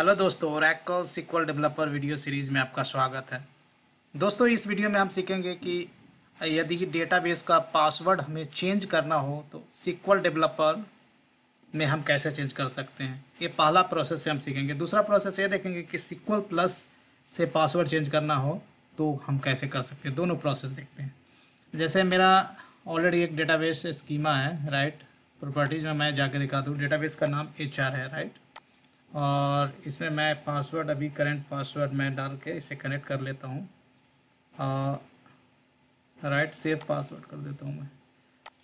Hello दोस्तों Oracle SQL developer video series में आपका स्वागत है दोस्तों इस वीडियो में हम सीखेंगे कि यदि डेटाबेस का पासवर्ड हमें चेंज करना हो तो सिक्वल डेवलपर में हम कैसे चेंज कर सकते हैं ये पहला प्रोसेस से हम सीखेंगे दूसरा प्रोसेस ये देखेंगे कि सिक्वल प्लस से पासवर्ड चेंज करना हो तो हम कैसे कर सकते हैं दोनों प्रोसेस देखते हैं जैसे मेरा ऑलरेडी एक डेटाबेस स्कीमा है राइट प्रॉपर्टीज़ में मैं जाके दिखा दूँ डेटाबेस का नाम एच है राइट और इसमें मैं पासवर्ड अभी करंट पासवर्ड मैं डाल के इसे कनेक्ट कर लेता हूँ राइट सेव पासवर्ड कर देता हूँ मैं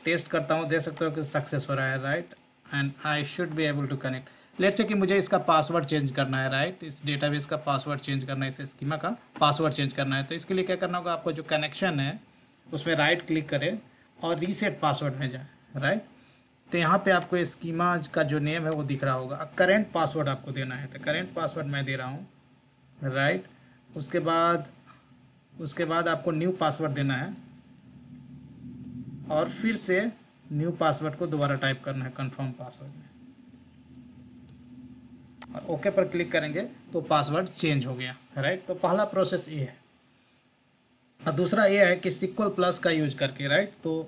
टेस्ट करता हूँ देख सकते हो कि सक्सेस हो रहा है right and I should be able to connect let's say कि मुझे इसका पासवर्ड चेंज करना है राइट right? इस डेटाबेस का पासवर्ड चेंज करना है इस स्कीमा का पासवर्ड चेंज करना है तो इसके लिए क्या करना होगा आपको जो कनेक्शन है उसमें राइट क्लिक करें और रीसेट पासवर्ड में जाए राइट right? तो यहाँ पे आपको स्कीमा का जो नेम है वो दिख रहा होगा करेंट पासवर्ड आपको देना है तो करेंट पासवर्ड मैं दे रहा हूँ राइट उसके बाद उसके बाद आपको न्यू पासवर्ड देना है और फिर से न्यू पासवर्ड को दोबारा टाइप करना है कंफर्म पासवर्ड में और ओके पर क्लिक करेंगे तो पासवर्ड चेंज हो गया राइट तो पहला प्रोसेस ये है और दूसरा ये है कि सिक्वल प्लस का यूज करके राइट तो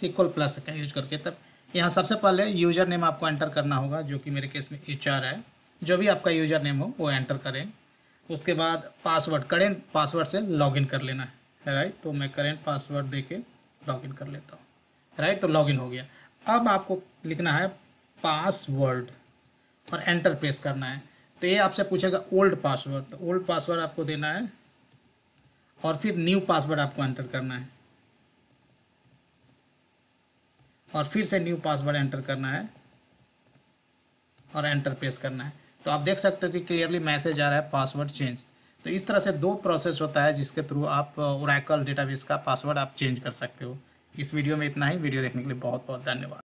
सिक्वल प्लस का यूज करके तब यहाँ सबसे पहले यूज़र नेम आपको एंटर करना होगा जो कि मेरे केस में एच है जो भी आपका यूज़र नेम हो वो एंटर करें उसके बाद पासवर्ड करेंट पासवर्ड से लॉगिन कर लेना है राइट तो मैं करेंट पासवर्ड दे के लॉगिन कर लेता हूँ राइट तो लॉगिन हो गया अब आपको लिखना है पासवर्ड और एंटर प्रेस करना है तो ये आपसे पूछेगा ओल्ड पासवर्ड तो ओल्ड पासवर्ड आपको देना है और फिर न्यू पासवर्ड आपको एंटर करना है और फिर से न्यू पासवर्ड एंटर करना है और एंटर प्रेस करना है तो आप देख सकते हो कि क्लियरली मैसेज आ रहा है पासवर्ड चेंज तो इस तरह से दो प्रोसेस होता है जिसके थ्रू आप ओरैकल uh, डेटाबेस का पासवर्ड आप चेंज कर सकते हो इस वीडियो में इतना ही वीडियो देखने के लिए बहुत बहुत धन्यवाद